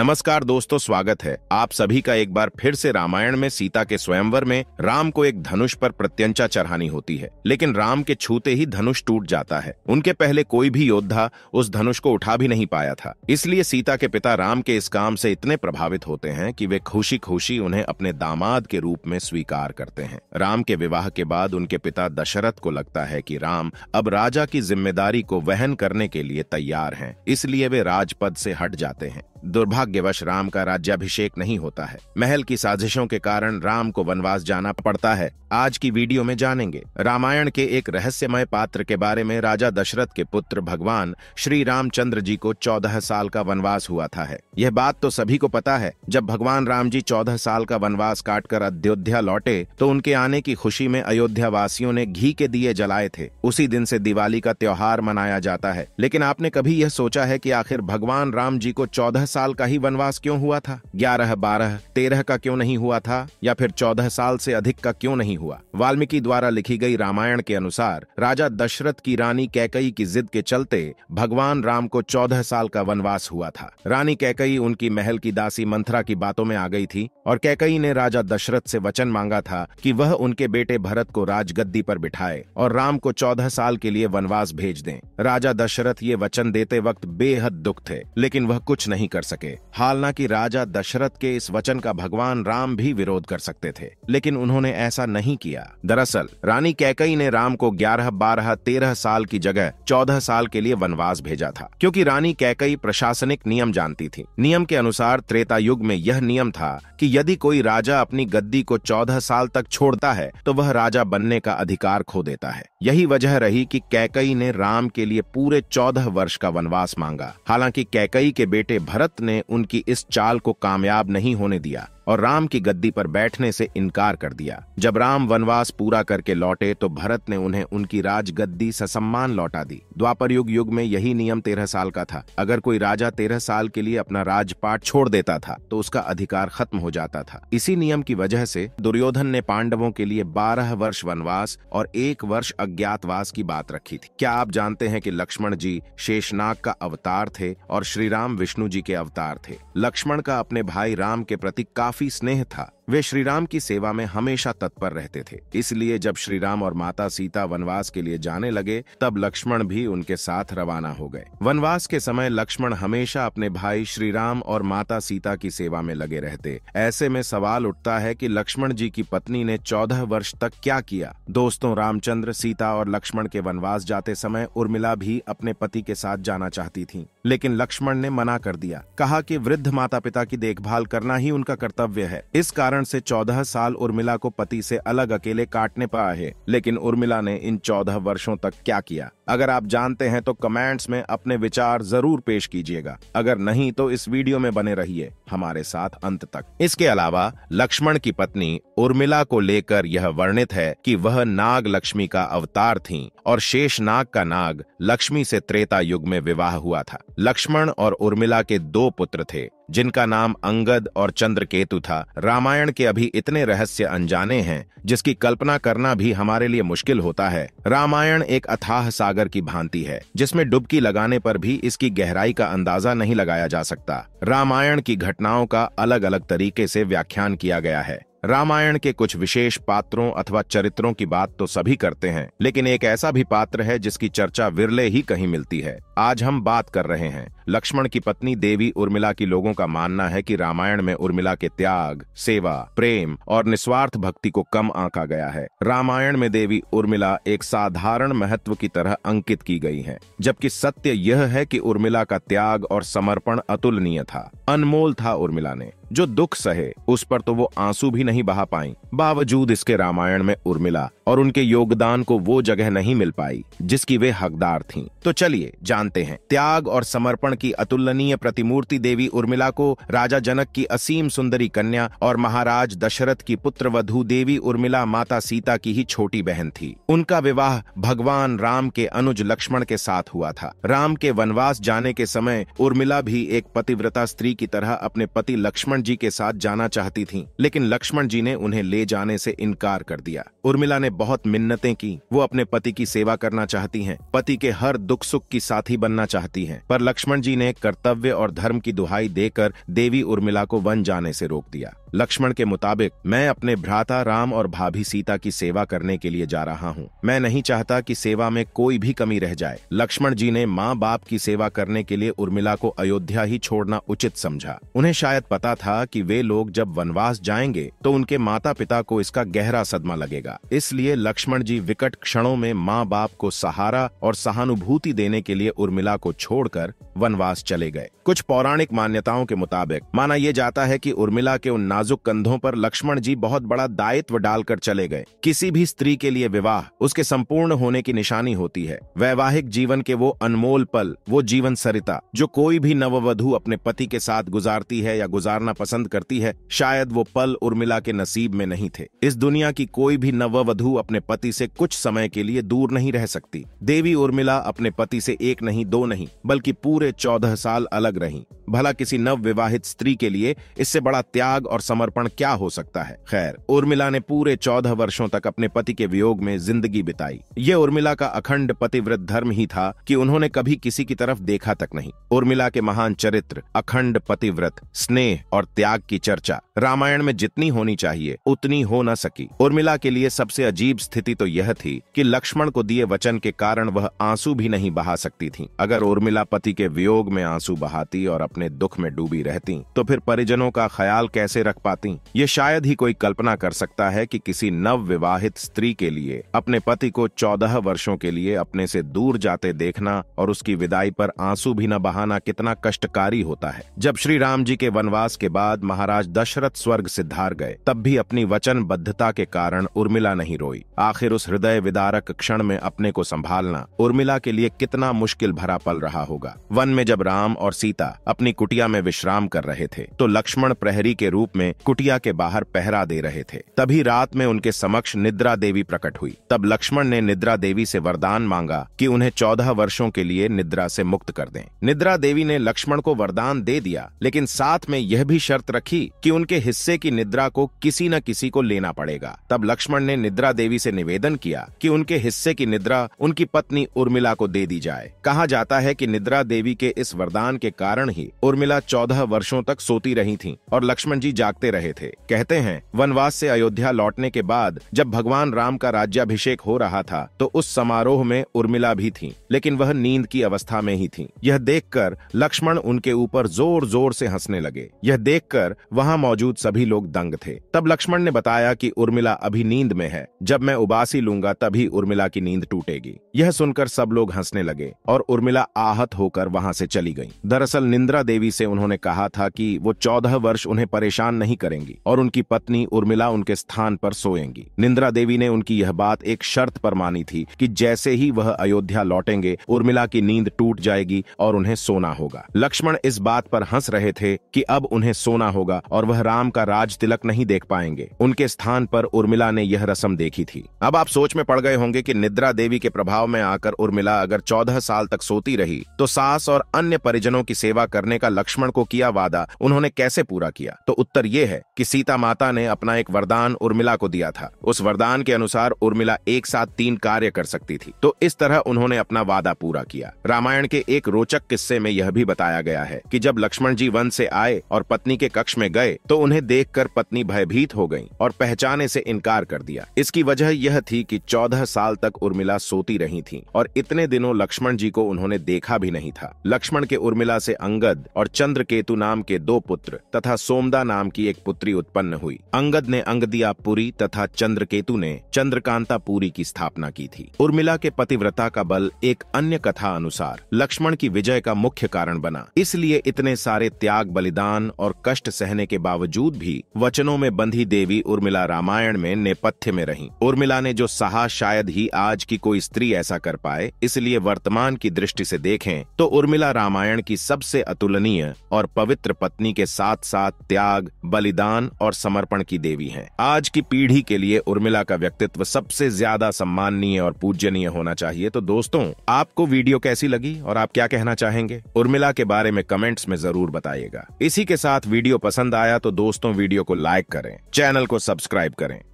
नमस्कार दोस्तों स्वागत है आप सभी का एक बार फिर से रामायण में सीता के स्वयंवर में राम को एक धनुष पर प्रत्यंचा चढ़ानी होती है लेकिन राम के छूते ही धनुष टूट जाता है उनके पहले कोई भी योद्धा उस धनुष को उठा भी नहीं पाया था इसलिए सीता के पिता राम के इस काम से इतने प्रभावित होते हैं की वे खुशी खुशी उन्हें अपने दामाद के रूप में स्वीकार करते हैं राम के विवाह के बाद उनके पिता दशरथ को लगता है की राम अब राजा की जिम्मेदारी को वहन करने के लिए तैयार है इसलिए वे राजपद से हट जाते हैं दुर्भाग्यवश राम का राज्याभिषेक नहीं होता है महल की साजिशों के कारण राम को वनवास जाना पड़ता है आज की वीडियो में जानेंगे रामायण के एक रहस्यमय पात्र के बारे में राजा दशरथ के पुत्र भगवान श्री रामचंद्र जी को चौदह साल का वनवास हुआ था है यह बात तो सभी को पता है जब भगवान राम जी चौदह साल का वनवास कर अयोध्या लौटे तो उनके आने की खुशी में अयोध्या वासियों ने घी के दिए जलाए थे उसी दिन से दिवाली का त्योहार मनाया जाता है लेकिन आपने कभी यह सोचा है की आखिर भगवान राम जी को चौदह साल का ही वनवास क्यों हुआ था ग्यारह बारह तेरह का क्यों नहीं हुआ था या फिर चौदह साल से अधिक का क्यों नहीं हुआ वाल्मीकि द्वारा लिखी गई रामायण के अनुसार राजा दशरथ की रानी कैकई की जिद के चलते भगवान राम को चौदह साल का वनवास हुआ था रानी कैकई उनकी महल की दासी मंथरा की बातों में आ गई थी और कैकई ने राजा दशरथ से वचन मांगा था कि वह उनके बेटे भरत को राजगद्दी पर बिठाए और राम को चौदह साल के लिए वनवास भेज दें राजा दशरथ ये वचन देते वक्त बेहद दुख थे लेकिन वह कुछ नहीं कर कर सके हालांकि राजा दशरथ के इस वचन का भगवान राम भी विरोध कर सकते थे लेकिन उन्होंने ऐसा नहीं किया दरअसल रानी कैकई ने राम को ग्यारह बारह तेरह साल की जगह चौदह साल के लिए वनवास भेजा था क्योंकि रानी कैकई प्रशासनिक नियम जानती थी नियम के अनुसार त्रेता युग में यह नियम था कि यदि कोई राजा अपनी गद्दी को चौदह साल तक छोड़ता है तो वह राजा बनने का अधिकार खो देता है यही वजह रही कि कैकई ने राम के लिए पूरे चौदह वर्ष का वनवास मांगा हालांकि कैकई के बेटे भरत भरत ने उनकी इस चाल को कामयाब नहीं होने दिया और राम की गद्दी पर बैठने से इनकार कर दिया जब राम वनवास पूरा करके लौटे तो भरत ने उन्हें उनकी राजगद्दी ससम्मान लौटा दी द्वापर युग युग में यही नियम तेरह साल का था अगर कोई राजा तेरह साल के लिए अपना राजपाट छोड़ देता था तो उसका अधिकार खत्म हो जाता था इसी नियम की वजह से दुर्योधन ने पांडवों के लिए बारह वर्ष वनवास और एक वर्ष अज्ञातवास की बात रखी थी क्या आप जानते हैं की लक्ष्मण जी शेषनाग का अवतार थे और श्री राम विष्णु जी के अवतार थे लक्ष्मण का अपने भाई राम के प्रति काफी काफी स्नेह था वे श्रीराम की सेवा में हमेशा तत्पर रहते थे इसलिए जब श्रीराम और माता सीता वनवास के लिए जाने लगे तब लक्ष्मण भी उनके साथ रवाना हो गए वनवास के समय लक्ष्मण हमेशा अपने भाई श्रीराम और माता सीता की सेवा में लगे रहते ऐसे में सवाल उठता है कि लक्ष्मण जी की पत्नी ने चौदह वर्ष तक क्या किया दोस्तों रामचंद्र सीता और लक्ष्मण के वनवास जाते समय उर्मिला भी अपने पति के साथ जाना चाहती थी लेकिन लक्ष्मण ने मना कर दिया कहा की वृद्ध माता पिता की देखभाल करना ही उनका कर्तव्य है इस कारण कारण से 14 साल उर्मिला को पति से अलग अकेले काटने पर है लेकिन उर्मिला ने इन 14 वर्षों तक क्या किया अगर आप जानते हैं तो कमेंट्स में अपने विचार जरूर पेश कीजिएगा अगर नहीं तो इस वीडियो में बने रहिए हमारे साथ अंत तक इसके अलावा लक्ष्मण की पत्नी उर्मिला को लेकर यह वर्णित है कि वह नाग लक्ष्मी का अवतार थी और शेष नाग का नाग लक्ष्मी से त्रेता युग में विवाह हुआ था लक्ष्मण और उर्मिला के दो पुत्र थे जिनका नाम अंगद और चंद्रकेतु था रामायण के अभी इतने रहस्य अनजाने हैं जिसकी कल्पना करना भी हमारे लिए मुश्किल होता है रामायण एक अथाह सागर की भांति है जिसमें डुबकी लगाने पर भी इसकी गहराई का अंदाजा नहीं लगाया जा सकता रामायण की घटनाओं का अलग अलग तरीके से व्याख्यान किया गया है रामायण के कुछ विशेष पात्रों अथवा चरित्रों की बात तो सभी करते हैं लेकिन एक ऐसा भी पात्र है जिसकी चर्चा विरले ही कहीं मिलती है आज हम बात कर रहे हैं लक्ष्मण की पत्नी देवी उर्मिला की लोगों का मानना है कि रामायण में उर्मिला के त्याग सेवा प्रेम और निस्वार्थ भक्ति को कम आंका गया है रामायण में देवी उर्मिला एक साधारण महत्व की तरह अंकित की गई है जबकि सत्य यह है कि उर्मिला का त्याग और समर्पण अतुलनीय था अनमोल था उर्मिला ने जो दुख सहे उस पर तो वो आंसू भी नहीं बहा पाई बावजूद इसके रामायण में उर्मिला और उनके योगदान को वो जगह नहीं मिल पाई जिसकी वे हकदार थीं। तो चलिए जानते हैं त्याग और समर्पण की अतुलनीय प्रतिमूर्ति देवी उर्मिला को राजा जनक की असीम सुंदरी कन्या और महाराज दशरथ की पुत्र देवी उर्मिला माता सीता की ही छोटी बहन थी उनका विवाह भगवान राम के अनुज लक्ष्मण के साथ हुआ था राम के वनवास जाने के समय उर्मिला भी एक पतिव्रता स्त्री की तरह अपने पति लक्ष्मण जी के साथ जाना चाहती थी लेकिन लक्ष्मण जी ने उन्हें ले जाने से इनकार कर दिया उर्मिला ने बहुत मिन्नतें की वो अपने पति की सेवा करना चाहती हैं, पति के हर दुख सुख की साथी बनना चाहती हैं, पर लक्ष्मण जी जी ने कर्तव्य और धर्म की दुहाई देकर देवी उर्मिला को वन जाने से रोक दिया लक्ष्मण के मुताबिक मैं अपने भ्राता राम और भाभी सीता की सेवा करने के लिए जा रहा हूँ मैं नहीं चाहता कि सेवा में कोई भी कमी रह जाए लक्ष्मण जी ने माँ बाप की सेवा करने के लिए उर्मिला को अयोध्या ही छोड़ना उचित समझा उन्हें शायद पता था कि वे लोग जब वनवास जाएंगे तो उनके माता पिता को इसका गहरा सदमा लगेगा इसलिए लक्ष्मण जी विकट क्षणों में माँ बाप को सहारा और सहानुभूति देने के लिए उर्मिला को छोड़कर वनवास चले गए कुछ पौराणिक मान्यताओं के मुताबिक माना यह जाता है कि उर्मिला के उन नाजुक कंधों पर लक्ष्मण जी बहुत बड़ा दायित्व डालकर चले गए किसी भी स्त्री के लिए विवाह उसके संपूर्ण होने की निशानी होती है वैवाहिक जीवन के वो अनमोल पल वो जीवन सरिता जो कोई भी नववधु अपने पति के साथ गुजारती है या गुजारना पसंद करती है शायद वो पल उर्मिला के नसीब में नहीं थे इस दुनिया की कोई भी नववधु अपने पति से कुछ समय के लिए दूर नहीं रह सकती देवी उर्मिला अपने पति से एक नहीं दो नहीं बल्कि पूरे चौदह साल अलग Grarim. भला किसी नव विवाहित स्त्री के लिए इससे बड़ा त्याग और समर्पण क्या हो सकता है खैर उर्मिला ने पूरे चौदह वर्षों तक अपने पति के वियोग में जिंदगी बिताई ये उर्मिला का अखंड पतिव्रत धर्म ही था कि उन्होंने कभी किसी की तरफ देखा तक नहीं उर्मिला के महान चरित्र अखंड पतिव्रत स्नेह और त्याग की चर्चा रामायण में जितनी होनी चाहिए उतनी हो न सकी उर्मिला के लिए सबसे अजीब स्थिति तो यह थी की लक्ष्मण को दिए वचन के कारण वह आंसू भी नहीं बहा सकती थी अगर उर्मिला पति के वियोग में आंसू बहाती और अपने अपने दुख में डूबी रहती तो फिर परिजनों का ख्याल कैसे रख पाती ये शायद ही कोई कल्पना कर सकता है कि किसी नव विवाहित स्त्री के लिए अपने पति को चौदह वर्षों के लिए अपने से दूर जाते देखना और उसकी विदाई पर आंसू भी न बहाना कितना कष्टकारी होता है जब श्री राम जी के वनवास के बाद महाराज दशरथ स्वर्ग सिद्धार गए तब भी अपनी वचनबद्धता के कारण उर्मिला नहीं रोई आखिर उस हृदय विदारक क्षण में अपने को संभालना उर्मिला के लिए कितना मुश्किल भरा पल रहा होगा वन में जब राम और सीता अपनी अपनी कुटिया में विश्राम कर रहे थे तो लक्ष्मण प्रहरी के रूप में कुटिया के बाहर पहरा दे रहे थे तभी रात में उनके समक्ष निद्रा देवी प्रकट हुई तब लक्ष्मण ने निद्रा देवी से वरदान मांगा कि उन्हें चौदह वर्षों के लिए निद्रा से मुक्त कर दें निद्रा देवी ने लक्ष्मण को वरदान दे दिया लेकिन साथ में यह भी शर्त रखी की उनके हिस्से की निद्रा को किसी न किसी को लेना पड़ेगा तब लक्ष्मण ने निद्रा देवी से निवेदन किया कि उनके हिस्से की निद्रा उनकी पत्नी उर्मिला को दे दी जाए कहा जाता है कि निद्रा देवी के इस वरदान के कारण ही उर्मिला चौदह वर्षों तक सोती रही थीं और लक्ष्मण जी जागते रहे थे कहते हैं वनवास से अयोध्या लौटने के बाद जब भगवान राम का राज्याभिषेक हो रहा था तो उस समारोह में उर्मिला भी थीं लेकिन वह नींद की अवस्था में ही थीं यह देखकर लक्ष्मण उनके ऊपर जोर जोर से हंसने लगे यह देख कर मौजूद सभी लोग दंग थे तब लक्ष्मण ने बताया की उर्मिला अभी नींद में है जब मैं उबासी लूंगा तभी उर्मिला की नींद टूटेगी यह सुनकर सब लोग हंसने लगे और उर्मिला आहत होकर वहां से चली गई दरअसल निंद्रा देवी से उन्होंने कहा था कि वो चौदह वर्ष उन्हें परेशान नहीं करेंगी और उनकी पत्नी उर्मिला उनके स्थान पर सोएंगी निंद्रा देवी ने उनकी यह बात एक शर्त पर मानी थी कि जैसे ही वह अयोध्या लौटेंगे उर्मिला की नींद टूट जाएगी और उन्हें सोना होगा लक्ष्मण इस बात पर हंस रहे थे कि अब उन्हें सोना होगा और वह राम का राज तिलक नहीं देख पाएंगे उनके स्थान पर उर्मिला ने यह रस्म देखी थी अब आप सोच में पड़ गए होंगे की निद्रा देवी के प्रभाव में आकर उर्मिला अगर चौदह साल तक सोती रही तो सास और अन्य परिजनों की सेवा करने का लक्ष्मण को किया वादा उन्होंने कैसे पूरा किया तो उत्तर ये है कि सीता माता ने अपना एक वरदान उर्मिला को दिया था उस वरदान के अनुसार उर्मिला एक साथ तीन कार्य कर सकती थी तो इस तरह उन्होंने अपना वादा पूरा किया रामायण के एक रोचक किस्से में यह भी बताया गया है की जब लक्ष्मण जी वन से आए और पत्नी के कक्ष में गए तो उन्हें देख पत्नी भयभीत हो गयी और पहचाने से इनकार कर दिया इसकी वजह यह थी की चौदह साल तक उर्मिला सोती रही थी और इतने दिनों लक्ष्मण जी को उन्होंने देखा भी नहीं था लक्ष्मण के उर्मिला से अंगद और चंद्रकेतु नाम के दो पुत्र तथा सोमदा नाम की एक पुत्री उत्पन्न हुई अंगद ने अंगदिया पुरी तथा चंद्रकेतु ने चंद्रकांता पुरी की स्थापना की थी उर्मिला के पतिव्रता का बल एक अन्य कथा अनुसार लक्ष्मण की विजय का मुख्य कारण बना इसलिए इतने सारे त्याग बलिदान और कष्ट सहने के बावजूद भी वचनों में बंधी देवी उर्मिला रामायण में नेपथ्य में रही उर्मिला ने जो सहा शायद ही आज की कोई स्त्री ऐसा कर पाए इसलिए वर्तमान की दृष्टि से देखें तो उर्मिला रामायण की सबसे अतुल अतुलनीय और पवित्र पत्नी के साथ साथ त्याग बलिदान और समर्पण की देवी हैं। आज की पीढ़ी के लिए उर्मिला का व्यक्तित्व सबसे ज्यादा सम्माननीय और पूजनीय होना चाहिए तो दोस्तों आपको वीडियो कैसी लगी और आप क्या कहना चाहेंगे उर्मिला के बारे में कमेंट्स में जरूर बताइएगा इसी के साथ वीडियो पसंद आया तो दोस्तों वीडियो को लाइक करें चैनल को सब्सक्राइब करें